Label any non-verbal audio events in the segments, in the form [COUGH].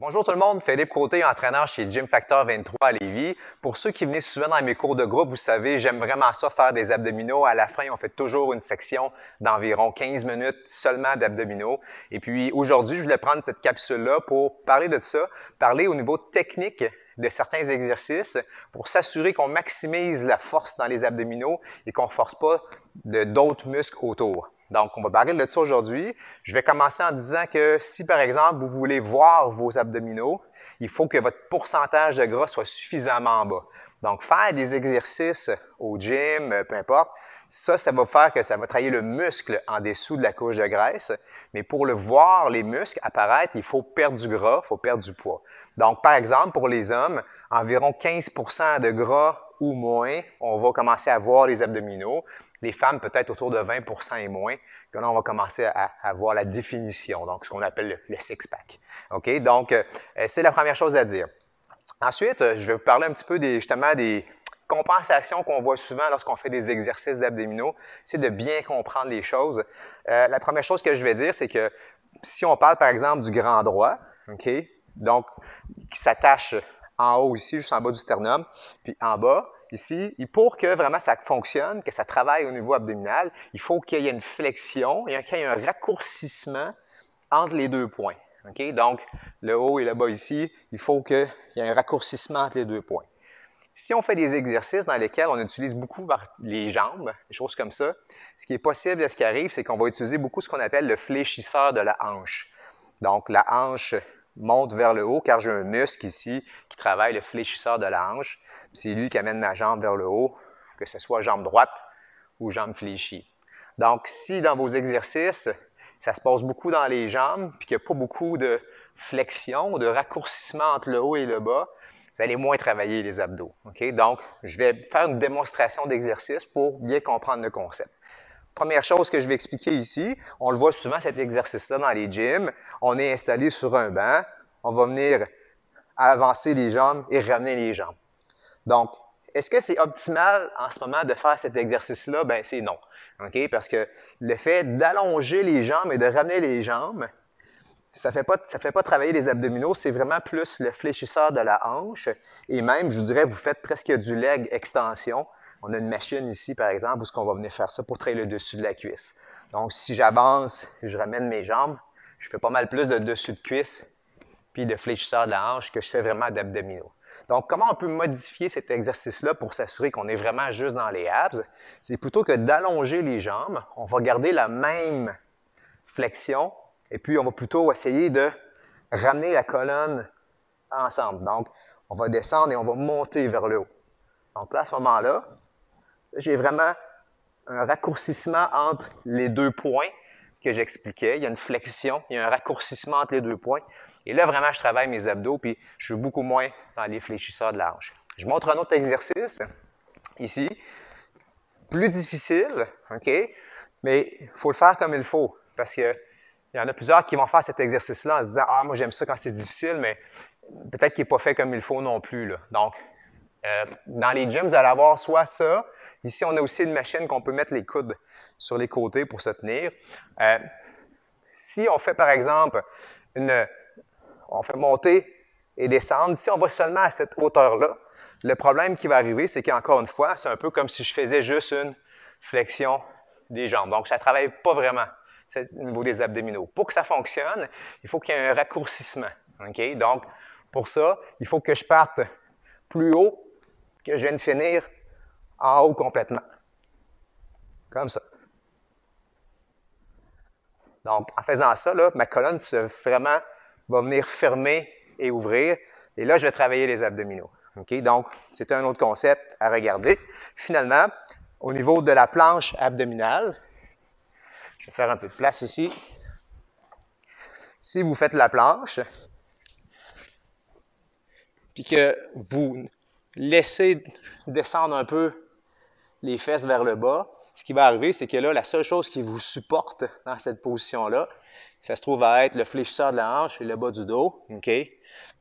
Bonjour tout le monde, Philippe Côté, entraîneur chez Gym Factor 23 à Lévis. Pour ceux qui venaient souvent dans mes cours de groupe, vous savez, j'aime vraiment ça faire des abdominaux. À la fin, on fait toujours une section d'environ 15 minutes seulement d'abdominaux. Et puis aujourd'hui, je voulais prendre cette capsule-là pour parler de ça, parler au niveau technique de certains exercices pour s'assurer qu'on maximise la force dans les abdominaux et qu'on ne force pas d'autres muscles autour. Donc, on va parler de ça aujourd'hui. Je vais commencer en disant que si, par exemple, vous voulez voir vos abdominaux, il faut que votre pourcentage de gras soit suffisamment bas. Donc, faire des exercices au gym, euh, peu importe, ça, ça va faire que ça va travailler le muscle en dessous de la couche de graisse. Mais pour le voir, les muscles apparaître, il faut perdre du gras, il faut perdre du poids. Donc, par exemple, pour les hommes, environ 15 de gras ou moins, on va commencer à voir les abdominaux. Les femmes, peut-être autour de 20 et moins, que là, on va commencer à, voir la définition, donc ce qu'on appelle le, six-pack. OK? Donc, euh, c'est la première chose à dire. Ensuite, euh, je vais vous parler un petit peu des, justement des, compensations qu'on voit souvent lorsqu'on fait des exercices d'abdominaux, c'est de bien comprendre les choses. Euh, la première chose que je vais dire, c'est que si on parle par exemple du grand droit, OK, donc qui s'attache en haut ici, juste en bas du sternum, puis en bas, ici, et pour que vraiment ça fonctionne, que ça travaille au niveau abdominal, il faut qu'il y ait une flexion qu'il y ait un raccourcissement entre les deux points. Donc, le haut et le bas ici, il faut qu'il y ait un raccourcissement entre les deux points. Si on fait des exercices dans lesquels on utilise beaucoup les jambes, des choses comme ça, ce qui est possible et ce qui arrive, c'est qu'on va utiliser beaucoup ce qu'on appelle le fléchisseur de la hanche. Donc, la hanche monte vers le haut car j'ai un muscle ici qui travaille le fléchisseur de l'ange. C'est lui qui amène ma jambe vers le haut, que ce soit jambe droite ou jambe fléchie. Donc, si dans vos exercices, ça se passe beaucoup dans les jambes, puis qu'il n'y a pas beaucoup de flexion, de raccourcissement entre le haut et le bas, vous allez moins travailler les abdos. Donc, je vais faire une démonstration d'exercice pour bien comprendre le concept. Première chose que je vais expliquer ici, on le voit souvent cet exercice-là dans les gyms. On est installé sur un banc, on va venir avancer les jambes et ramener les jambes. Donc, est-ce que c'est optimal en ce moment de faire cet exercice-là? Ben, c'est non. Parce que le fait d'allonger les jambes et de ramener les jambes, ça ne fait, pas, fait pas travailler les abdominaux, c'est vraiment plus le fléchisseur de la hanche. Et même, je dirais, vous faites presque du leg extension on a une machine ici, par exemple, où ce qu'on va venir faire ça pour traiter le dessus de la cuisse. Donc, si j'avance, je ramène mes jambes, je fais pas mal plus de dessus de cuisse puis de fléchisseur de la hanche que je fais vraiment d'abdominaux. Donc, comment on peut modifier cet exercice-là pour s'assurer qu'on est vraiment juste dans les abs? C'est plutôt que d'allonger les jambes, on va garder la même flexion et puis on va plutôt essayer de ramener la colonne ensemble. Donc, on va descendre et on va monter vers le haut. Donc là, à ce moment-là, j'ai vraiment un raccourcissement entre les deux points que j'expliquais. Il y a une flexion, il y a un raccourcissement entre les deux points. Et là, vraiment, je travaille mes abdos, puis je suis beaucoup moins dans les fléchisseurs de la Je montre un autre exercice, ici, plus difficile, OK? Mais il faut le faire comme il faut, parce qu'il y en a plusieurs qui vont faire cet exercice-là en se disant « Ah, moi, j'aime ça quand c'est difficile, mais peut-être qu'il n'est pas fait comme il faut non plus. » Donc, euh, dans les gyms, vous allez avoir soit ça. Ici, on a aussi une machine qu'on peut mettre les coudes sur les côtés pour se tenir. Euh, si on fait, par exemple, une, on fait monter et descendre, si on va seulement à cette hauteur-là, le problème qui va arriver, c'est qu'encore une fois, c'est un peu comme si je faisais juste une flexion des jambes. Donc, ça ne travaille pas vraiment au niveau des abdominaux. Pour que ça fonctionne, il faut qu'il y ait un raccourcissement. Donc, pour ça, il faut que je parte plus haut que je viens de finir en haut complètement. Comme ça. Donc, en faisant ça, là, ma colonne se, vraiment va venir fermer et ouvrir. Et là, je vais travailler les abdominaux. Ok, Donc, c'est un autre concept à regarder. Finalement, au niveau de la planche abdominale, je vais faire un peu de place ici. Si vous faites la planche, puis que vous laisser descendre un peu les fesses vers le bas, ce qui va arriver, c'est que là, la seule chose qui vous supporte dans cette position-là, ça se trouve à être le fléchisseur de la hanche et le bas du dos,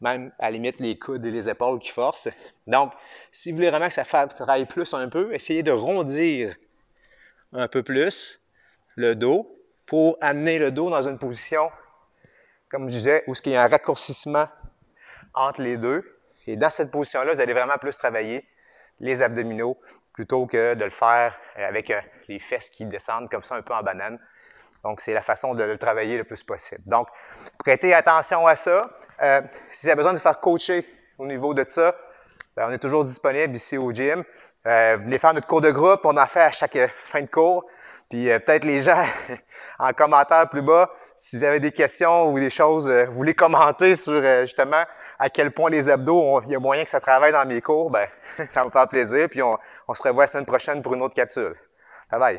Même, à limite, les coudes et les épaules qui forcent. Donc, si vous voulez vraiment que ça travaille plus un peu, essayez de rondir un peu plus le dos pour amener le dos dans une position, comme je disais, où il y a un raccourcissement entre les deux et dans cette position-là, vous allez vraiment plus travailler les abdominaux plutôt que de le faire euh, avec euh, les fesses qui descendent comme ça un peu en banane. Donc, c'est la façon de le travailler le plus possible. Donc, prêtez attention à ça. Euh, si vous avez besoin de faire coacher au niveau de ça, ben, on est toujours disponible ici au gym. Euh, venez faire notre cours de groupe. On en fait à chaque fin de cours. Puis euh, peut-être les gens [LAUGHS] en commentaire plus bas, si vous des questions ou des choses, euh, vous voulez commenter sur euh, justement à quel point les abdos, il y a moyen que ça travaille dans mes cours, ben [LAUGHS] ça me faire plaisir. Puis on, on se revoit la semaine prochaine pour une autre capsule. Bye bye.